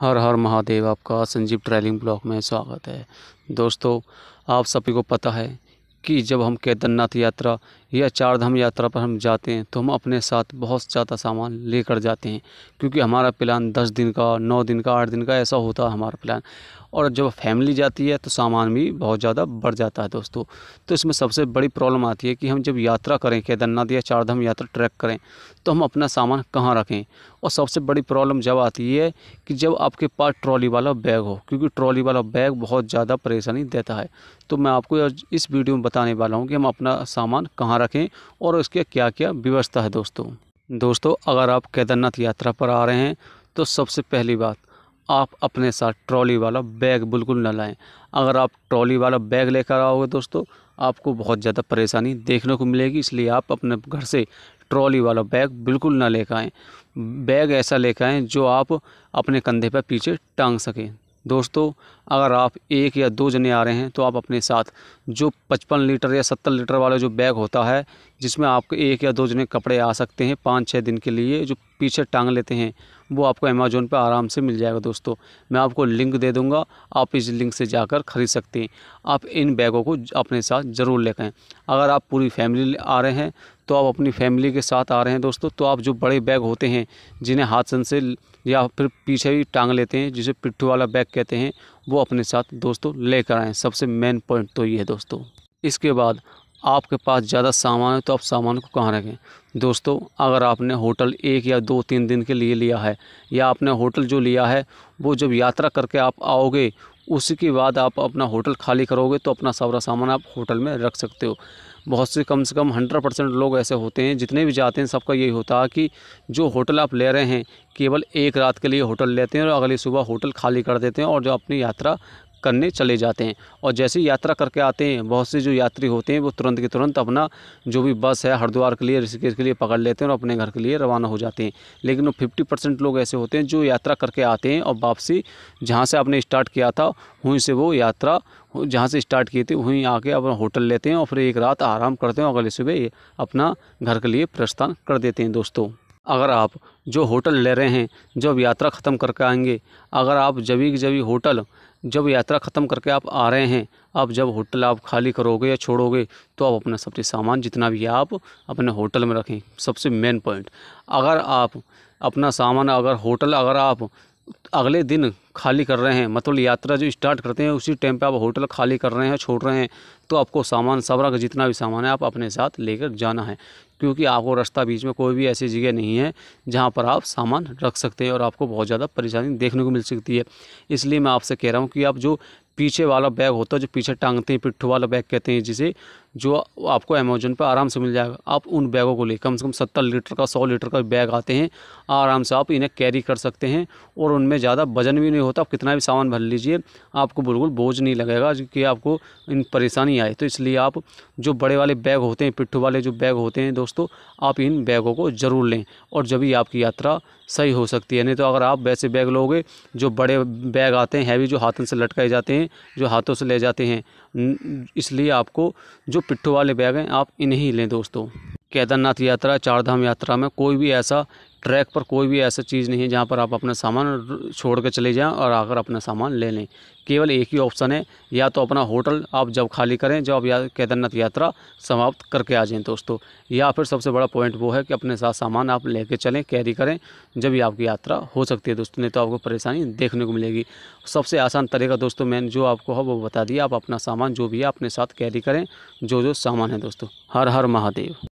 हर हर महादेव आपका Sanjeev travelling blog में स्वागत है दोस्तों आप सभी को पता है कि जब हम केदारनाथ यात्रा या चार धाम यात्रा पर हम जाते हैं तो हम अपने साथ बहुत ज़्यादा सामान लेकर जाते हैं क्योंकि हमारा प्लान दस दिन का नौ दिन का आठ दिन का ऐसा होता है हमारा प्लान और जब फैमिली जाती है तो सामान भी बहुत ज़्यादा बढ़ जाता है दोस्तों तो इसमें सबसे बड़ी प्रॉब्लम आती है कि हम जब यात्रा करें केदारनाथ या चार धाम यात्रा ट्रैक करें तो हम अपना सामान कहाँ रखें और सबसे बड़ी प्रॉब्लम जब आती है कि जब आपके पास ट्रॉली वाला बैग हो क्योंकि ट्रॉली वाला बैग बहुत ज़्यादा परेशानी देता है तो मैं आपको इस वीडियो में बताने वाला हूँ कि हम अपना सामान कहाँ रखें और उसके क्या क्या व्यवस्था है दोस्तों दोस्तों अगर आप केदारनाथ यात्रा पर आ रहे हैं तो सबसे पहली बात आप अपने साथ ट्रॉली वाला बैग बिल्कुल ना लाएं अगर आप ट्रॉली वाला बैग लेकर आओगे दोस्तों आपको बहुत ज़्यादा परेशानी देखने को मिलेगी इसलिए आप अपने घर से ट्रॉली वाला बैग बिल्कुल ना लेकर आएँ बैग ऐसा लेकर आएँ जो आप अपने कंधे पर पीछे टांग सकें दोस्तों अगर आप एक या दो जने आ रहे हैं तो आप अपने साथ जो पचपन लीटर या सत्तर लीटर वाला जो बैग होता है जिसमें आपके एक या दो जने कपड़े आ सकते हैं पाँच छः दिन के लिए जो पीछे टांग लेते हैं वो आपको अमेज़ोन पर आराम से मिल जाएगा दोस्तों मैं आपको लिंक दे दूँगा आप इस लिंक से जाकर ख़रीद सकते हैं आप इन बैगों को अपने साथ ज़रूर ले करें अगर आप पूरी फैमिली आ रहे हैं तो आप अपनी फैमिली के साथ आ रहे हैं दोस्तों तो आप जो बड़े बैग होते हैं जिन्हें हाथसन से या फिर पीछे भी टांग लेते हैं जिसे पिट्ठू वाला बैग कहते हैं वो अपने साथ दोस्तों लेकर कर सबसे मेन पॉइंट तो ये है दोस्तों इसके बाद आपके पास ज़्यादा सामान है तो आप सामान को कहाँ रखें दोस्तों अगर आपने होटल एक या दो तीन दिन के लिए लिया है या आपने होटल जो लिया है वो जब यात्रा करके आप आओगे उसके बाद आप अपना होटल खाली करोगे तो अपना सारा सामान आप होटल में रख सकते हो बहुत से कम से कम हंड्रेड परसेंट लोग ऐसे होते हैं जितने भी जाते हैं सबका यही होता है कि जो होटल आप ले रहे हैं केवल एक रात के लिए होटल लेते हैं और अगली सुबह होटल खाली कर देते हैं और जो अपनी यात्रा करने चले जाते हैं और जैसे ही यात्रा करके आते हैं बहुत से जो यात्री होते हैं वो तुरंत के तुरंत अपना जो भी बस है हरिद्वार के लिए ऋषिकेश के लिए पकड़ लेते हैं और अपने घर के लिए रवाना हो जाते हैं लेकिन वो फिफ्टी परसेंट लोग ऐसे होते हैं जो यात्रा करके आते हैं और वापसी जहाँ से आपने स्टार्ट किया था वहीं से वो यात्रा जहाँ से स्टार्ट किए थे वहीं आके अपना होटल लेते हैं और फिर एक रात आराम करते हैं और अगले सुबह अपना घर के लिए प्रस्थान कर देते हैं दोस्तों अगर आप जो होटल ले रहे हैं जब यात्रा ख़त्म करके आएंगे अगर आप जबी जबी होटल जब यात्रा ख़त्म करके आप आ रहे हैं अब जब होटल आप खाली करोगे या छोड़ोगे तो आप अपना सबसे सामान जितना भी आप अपने होटल में रखें सबसे मेन पॉइंट अगर आप अपना सामान अगर होटल अगर आप अगले दिन खाली कर रहे हैं मतलब यात्रा जो स्टार्ट करते हैं उसी टाइम पे आप होटल खाली कर रहे हैं छोड़ रहे हैं तो आपको सामान सबरा का जितना भी सामान है आप अपने साथ लेकर जाना है क्योंकि आपको रास्ता बीच में कोई भी ऐसी जगह नहीं है जहाँ पर आप सामान रख सकते हैं और आपको बहुत ज़्यादा परेशानी देखने को मिल सकती है इसलिए मैं आपसे कह रहा हूँ कि आप जो पीछे वाला बैग होता है जो पीछे टांगते हैं पिट्ठू वाला बैग कहते हैं जिसे जो आपको अमेजोन पर आराम से मिल जाएगा आप उन बैगों को ले कम से कम सत्तर लीटर का सौ लीटर का बैग आते हैं आराम से आप इन्हें कैरी कर सकते हैं और उनमें ज़्यादा वजन भी नहीं नहीं होता आप कितना भी सामान भर लीजिए आपको बिल्कुल बोझ नहीं लगेगा कि आपको इन परेशानी आए तो इसलिए आप जो बड़े वाले बैग होते हैं पिट्ठू वाले जो बैग होते हैं दोस्तों आप इन बैगों को ज़रूर लें और जब ही आपकी यात्रा सही हो सकती है नहीं तो अगर आप वैसे बैग लोगे जो बड़े बैग आते हैं हैवी जो हाथों से लटकाए जाते हैं जो हाथों से ले जाते हैं इसलिए आपको जो पिट्ठू वाले बैग हैं आप इन्हें ही लें दोस्तों केदारनाथ यात्रा चारधाम यात्रा में कोई भी ऐसा ट्रैक पर कोई भी ऐसा चीज़ नहीं है जहाँ पर आप अपना सामान छोड़ कर चले जाएँ और आकर अपना सामान ले लें केवल एक ही ऑप्शन है या तो अपना होटल आप जब खाली करें जब या केदारनाथ यात्रा समाप्त करके आ जाएँ दोस्तों या फिर सबसे बड़ा पॉइंट वो है कि अपने साथ सामान आप लेके चलें कैरी करें जब भी आपकी यात्रा हो सकती है दोस्तों नहीं तो आपको परेशानी देखने को मिलेगी सबसे आसान तरीका दोस्तों मैंने जो आपको है वो बता दिया आप अपना सामान जो भी है अपने साथ कैरी करें जो जो सामान है दोस्तों हर हर महादेव